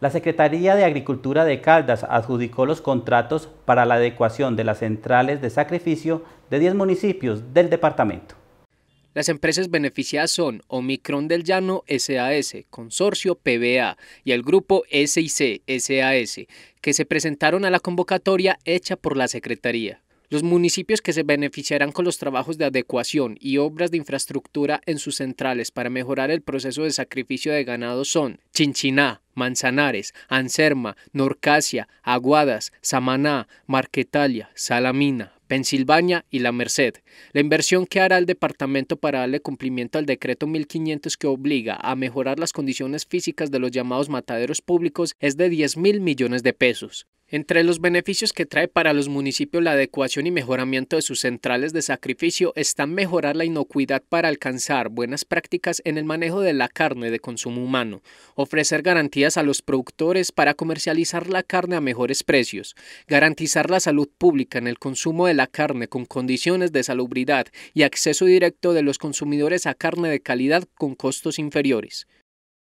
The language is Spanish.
La Secretaría de Agricultura de Caldas adjudicó los contratos para la adecuación de las centrales de sacrificio de 10 municipios del departamento. Las empresas beneficiadas son Omicron del Llano SAS, Consorcio PBA y el grupo SIC SAS, que se presentaron a la convocatoria hecha por la Secretaría. Los municipios que se beneficiarán con los trabajos de adecuación y obras de infraestructura en sus centrales para mejorar el proceso de sacrificio de ganado son Chinchiná, Manzanares, Anserma, Norcasia, Aguadas, Samaná, Marquetalia, Salamina, Pensilvania y La Merced. La inversión que hará el departamento para darle cumplimiento al decreto 1500 que obliga a mejorar las condiciones físicas de los llamados mataderos públicos es de 10 mil millones de pesos. Entre los beneficios que trae para los municipios la adecuación y mejoramiento de sus centrales de sacrificio están mejorar la inocuidad para alcanzar buenas prácticas en el manejo de la carne de consumo humano, ofrecer garantías a los productores para comercializar la carne a mejores precios, garantizar la salud pública en el consumo de la la carne con condiciones de salubridad y acceso directo de los consumidores a carne de calidad con costos inferiores.